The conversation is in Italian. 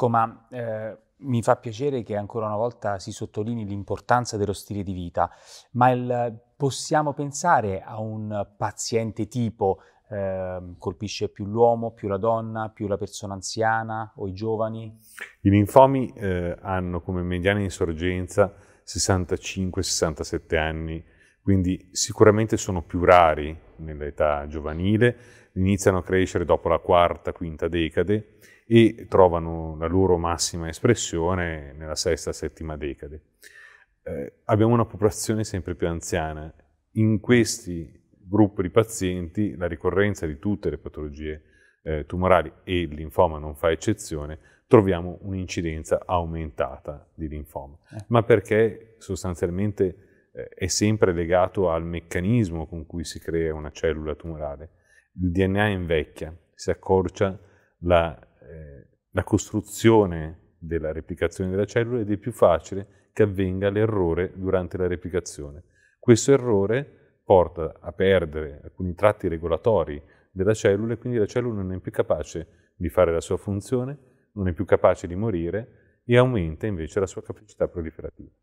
Ecco, ma eh, mi fa piacere che ancora una volta si sottolinei l'importanza dello stile di vita, ma il, possiamo pensare a un paziente tipo eh, colpisce più l'uomo, più la donna, più la persona anziana o i giovani? I linfomi eh, hanno come mediana insorgenza 65-67 anni quindi sicuramente sono più rari nell'età giovanile, iniziano a crescere dopo la quarta, quinta decade e trovano la loro massima espressione nella sesta, settima decade. Eh, abbiamo una popolazione sempre più anziana. In questi gruppi di pazienti la ricorrenza di tutte le patologie eh, tumorali e il linfoma non fa eccezione, troviamo un'incidenza aumentata di linfoma, eh. ma perché sostanzialmente è sempre legato al meccanismo con cui si crea una cellula tumorale. Il DNA invecchia, si accorcia la, eh, la costruzione della replicazione della cellula ed è più facile che avvenga l'errore durante la replicazione. Questo errore porta a perdere alcuni tratti regolatori della cellula e quindi la cellula non è più capace di fare la sua funzione, non è più capace di morire e aumenta invece la sua capacità proliferativa.